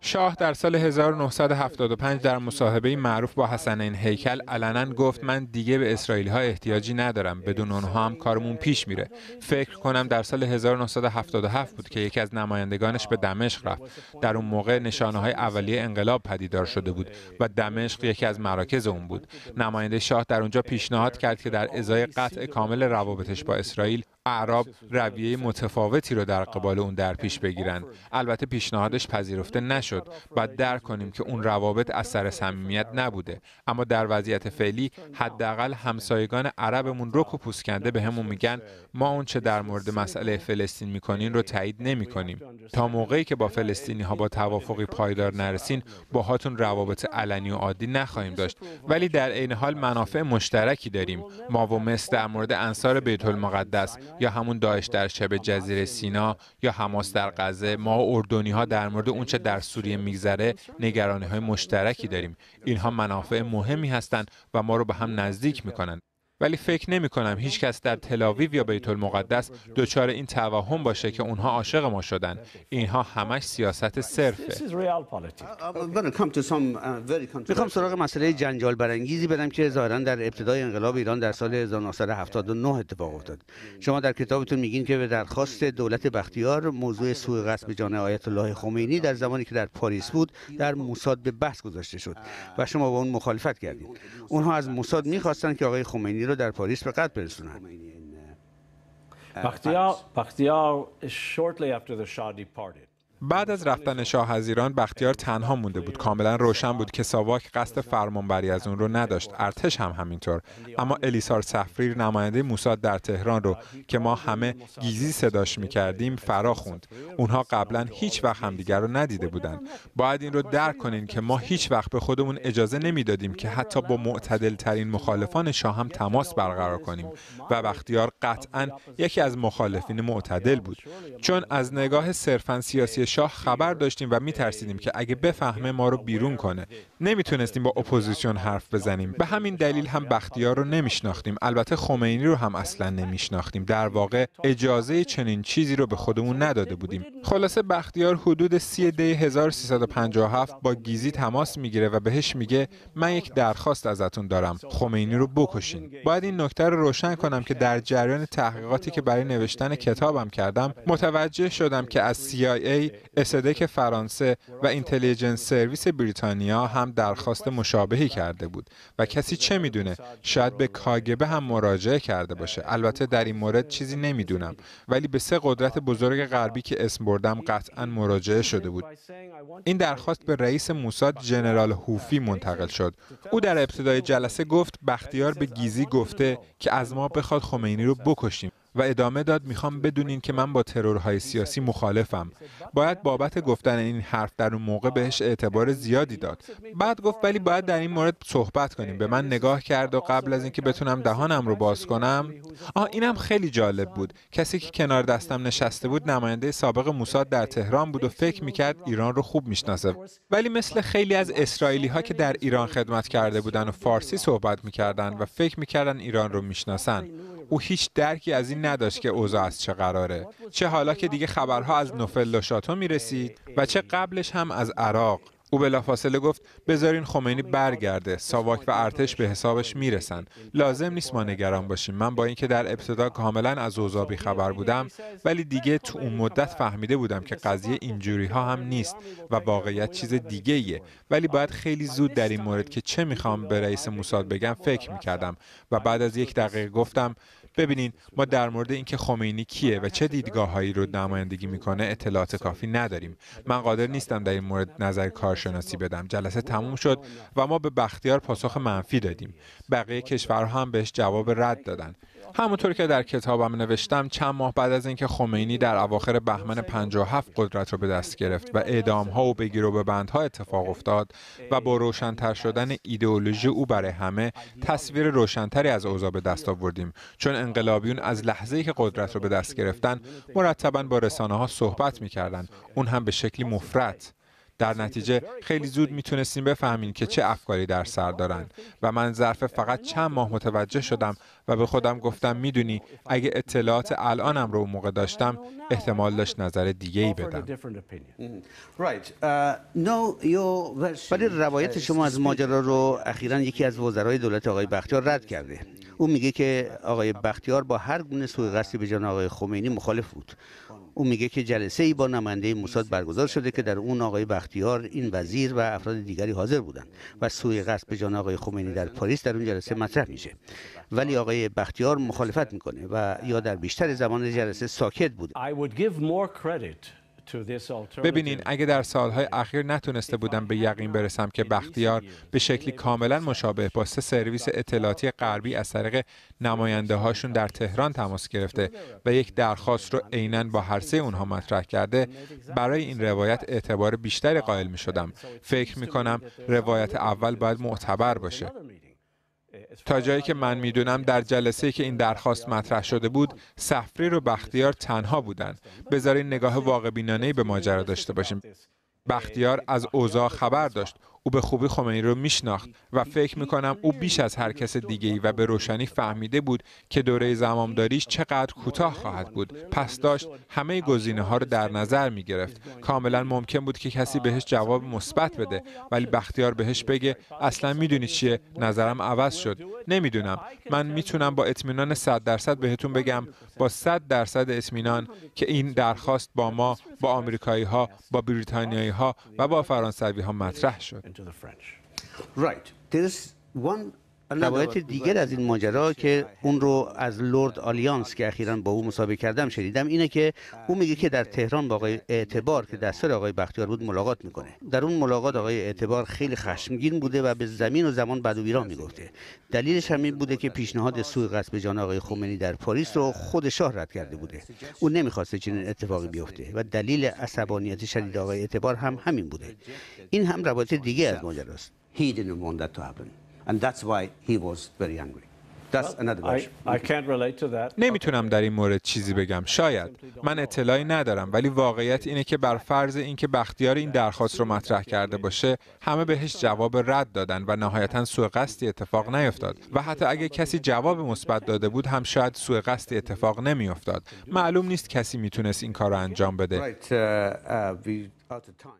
شاه در سال 1975 در مصاحبه معروف با حسن این هیکل علنا گفت من دیگه به اسرائیل ها احتیاجی ندارم بدون اونها هم کارمون پیش میره فکر کنم در سال 1977 بود که یکی از نمایندگانش به دمشق رفت در اون موقع نشانه های اولیه انقلاب پدیدار شده بود و دمشق یکی از مراکز اون بود نماینده شاه در اونجا پیشنهاد کرد که در ازای قطع کامل روابطش با اسرائیل عرب رویه متفاوتی رو در قبال اون در یعنی پیش بگیرند البته پیشنهادش یعنی پذیرفته نشد و درک کنیم که اون روابط اثر صمیمیت نبوده اما در وضعیت فعلی حداقل همسایگان عربمون رک و پوسکنده به همون میگن ما اون چه در مورد مسئله فلسطین میکنین رو تایید نمیکنیم تا موقعی که با فلسطینی ها با توافقی پایدار نرسین باهاتون روابط علنی و عادی نخواهیم داشت ولی در عین حال منافع مشترکی داریم ما و مصر در مورد انصار بیت المقدس یا همون داعش در شب جزیره سینا یا حماس در غزه ما اردنی ها در مورد اونچه در سوریه میگذره نگرانی های مشترکی داریم اینها منافع مهمی هستند و ما رو به هم نزدیک میکنند ولی فکر نمی کنم هیچ کس در تلاویو یا بیت المقدس دچار این توهم باشه که اونها عاشق ما شدن اینها همش سیاست صرفه uh, میخوام سراغ مسئله جنجال برانگیزی بدم که ظاهرا در ابتدای انقلاب ایران در سال 1979 اتفاق افتاد شما در کتابتون میگین که به درخواست دولت بختیار موضوع سوء قصد به جان آیت الله خمینی در زمانی که در پاریس بود در موساد به بحث گذاشته شد و شما با اون مخالفت کردید اونها از موساد میخواستن که آقای خمینی رو در پاریس به قد برسونند. Bakhtiar, Bakhtiar, shortly after the Shah departed, بعد از رفتن شاه از ایران بختیار تنها مونده بود کاملا روشن بود که ساواک قصد فرمانبری از اون رو نداشت ارتش هم همینطور اما الیسار سفریر نماینده موساد در تهران رو که ما همه گیزی صداش میکردیم فرا خوند اونها قبلا هیچ وقت همدیگر رو ندیده بودن باید این رو درک کنین که ما هیچ وقت به خودمون اجازه نمیدادیم که حتی با معتدل ترین مخالفان شاه هم تماس برقرار کنیم و بختیار قطعا یکی از مخالفین معتدل بود چون از نگاه صرفا سیاسی شاه خبر داشتیم و میترسیدیم که اگه بفهمه ما رو بیرون کنه نمیتونستیم با اپوزیسیون حرف بزنیم به همین دلیل هم بختیار رو نمیشناختیم البته خمینی رو هم اصلا نمیشناختیم در واقع اجازه چنین چیزی رو به خودمون نداده بودیم خلاصه بختیار حدود سی دی 1357 با گیزی تماس میگیره و بهش میگه من یک درخواست ازتون دارم خمینی رو بکشین باید این نکته رو روشن کنم که در جریان تحقیقاتی که برای نوشتن کتابم کردم متوجه شدم که از CIA که فرانسه و اینتلیجنس سرویس بریتانیا هم درخواست مشابهی کرده بود و کسی چه میدونه شاید به کاگبه هم مراجعه کرده باشه البته در این مورد چیزی نمیدونم ولی به سه قدرت بزرگ غربی که اسم بردم قطعا مراجعه شده بود این درخواست به رئیس موساد جنرال هوفی منتقل شد او در ابتدای جلسه گفت بختیار به گیزی گفته که از ما بخواد خمینی رو بکشیم و ادامه داد میخوام بدونین که من با ترورهای سیاسی مخالفم باید بابت گفتن این حرف در اون موقع بهش اعتبار زیادی داد بعد گفت ولی باید در این مورد صحبت کنیم به من نگاه کرد و قبل از اینکه بتونم دهانم رو باز کنم آه اینم خیلی جالب بود کسی که کنار دستم نشسته بود نماینده سابق موساد در تهران بود و فکر میکرد ایران رو خوب میشناسه ولی مثل خیلی از اسرائیلی که در ایران خدمت کرده بودن و فارسی صحبت میکردن و فکر میکردن ایران رو میشناسن او هیچ درکی از این نداشت که اوضاع از چه قراره چه حالا که دیگه خبرها از نوفل لوشاتو میرسید و چه قبلش هم از عراق او بلافاصله گفت بذارین خمینی برگرده ساواک و ارتش به حسابش میرسن لازم نیست ما نگران باشیم من با اینکه در ابتدا کاملا از اوضاع خبر بودم ولی دیگه تو اون مدت فهمیده بودم که قضیه اینجوری ها هم نیست و واقعیت چیز دیگه ولی باید خیلی زود در این مورد که چه میخوام به رئیس موساد بگم فکر میکردم و بعد از یک دقیقه گفتم ببینین ما در مورد اینکه خمینی کیه و چه هایی رو نمایندگی میکنه اطلاعات کافی نداریم من قادر نیستم در این مورد نظر کارشناسی بدم جلسه تموم شد و ما به بختیار پاسخ منفی دادیم بقیه کشورها هم بهش جواب رد دادن همونطور که در کتابم نوشتم چند ماه بعد از اینکه خمینی در اواخر بهمن 57 قدرت را به دست گرفت و اعدام و بگیر و ببندها اتفاق افتاد و با روشنتر شدن ایدئولوژی او برای همه تصویر روشنتری از اوضاع به دست آوردیم چون انقلابیون از لحظه‌ای که قدرت را به دست گرفتن مرتبا با رسانه ها صحبت میکردن. اون هم به شکلی مفرط در نتیجه خیلی زود میتونستیم بفهمیم که چه افکاری در سر دارن و من ظرف فقط چند ماه متوجه شدم و به خودم گفتم میدونی اگه اطلاعات الانم رو اون موقع داشتم احتمال داشت نظر دیگه ای بدم mm. uh, ولی روایت شما از ماجرا رو اخیرا یکی از وزرای دولت آقای بختیار رد کرده او میگه که آقای بختیار با هر گونه سوء قصدی به جان آقای خمینی مخالف بود او میگه که جلسه ای با نماینده موساد برگزار شده که در اون آقای بختیار این وزیر و افراد دیگری حاضر بودند و سوی قصد به جان آقای خمینی در پاریس در اون جلسه مطرح میشه ولی آقای بختیار مخالفت میکنه و یا در بیشتر زمان جلسه ساکت بود ببینین اگه در سالهای اخیر نتونسته بودم به یقین برسم که بختیار به شکلی کاملا مشابه با سه سرویس اطلاعاتی غربی از طریق نماینده هاشون در تهران تماس گرفته و یک درخواست رو عینا با هر سه اونها مطرح کرده برای این روایت اعتبار بیشتری قائل می شدم فکر می کنم روایت اول باید معتبر باشه تا جایی که من میدونم در جلسه که این درخواست مطرح شده بود سفری و بختیار تنها بودند بذارین نگاه واقع بینانه به ماجرا داشته باشیم بختیار از اوضاع خبر داشت او به خوبی خمینی رو میشناخت و فکر میکنم او بیش از هر کس دیگه ای و به روشنی فهمیده بود که دوره زمامداریش چقدر کوتاه خواهد بود پس داشت همه گزینه ها رو در نظر می گرفت کاملا ممکن بود که کسی بهش جواب مثبت بده ولی بختیار بهش بگه اصلا میدونی چیه نظرم عوض شد نمیدونم من میتونم با اطمینان 100 درصد بهتون بگم با 100 درصد اطمینان که این درخواست با ما با آمریکایی ها، با بریتانیایی ها و با فرانسوی ها مطرح شد. روایت دیگر از این ماجرا که اون رو از لرد آلیانس که اخیرا با او مسابقه کردم شنیدم اینه که او میگه که در تهران با آقای اعتبار که دستر آقای بختیار بود ملاقات میکنه در اون ملاقات آقای اعتبار خیلی خشمگین بوده و به زمین و زمان بد و بیرا میگفته دلیلش همین بوده که پیشنهاد سوی قصد به جان آقای خمینی در پاریس رو خود شاه رد کرده بوده او نمیخواسته چنین اتفاقی بیفته و دلیل عصبانیت شدید آقای اعتبار هم همین بوده این هم روایت دیگه از ماجراست And that's why he was very angry. نمیتونم در این مورد چیزی بگم شاید من اطلاعی ندارم ولی واقعیت اینه که بر فرض اینکه بختیار این درخواست رو مطرح کرده باشه همه بهش جواب رد دادن و نهایتا سوء قصدی اتفاق نیفتاد و حتی اگه کسی جواب مثبت داده بود هم شاید سوء قصدی اتفاق نمیافتاد معلوم نیست کسی میتونست این کار رو انجام بده uh, uh,